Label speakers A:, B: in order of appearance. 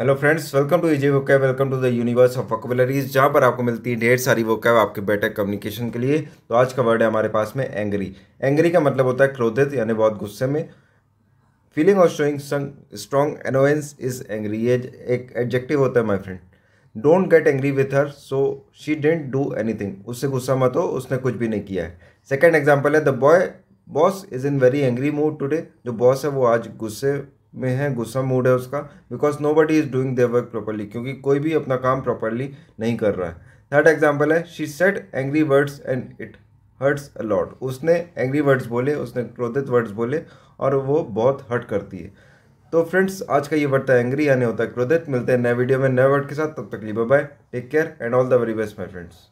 A: hello friends welcome to easy vocab welcome to the universe of vocabularies जहाँ पर आपको मिलती है ढेर सारी वोकैब आपके बेटर कम्युनिकेशन के लिए तो आज का वर्ड है हमारे पास में एंग्री एंग्री का मतलब होता है क्रोधित यानी बहुत गुस्से में फीलिंग और showing strong annoyance is angry ये एक एडजेक्टिव होता है my friend don't get angry with her so she didn't do thing उससे गुस्सा मत हो उसने कुछ भी नहीं किया है सेकेंड एग्जाम्पल है the boy boss is in very angry mood today जो बॉस है वो आज गुस्से में है गुस्सा मूड है उसका because nobody is doing their work properly क्योंकि कोई भी अपना काम प्रॉपरली नहीं कर रहा है थर्ड एग्जाम्पल है she said angry words and it hurts a lot उसने एंग्री वर्ड्स बोले उसने क्रोधित वर्ड्स बोले और वो बहुत हर्ट करती है तो फ्रेंड्स आज का ये वर्ड था एंग्री यानी होता है क्रोधित मिलते हैं नए वीडियो में नए वर्ड के साथ तब तक लिए bye take care and all the very best my friends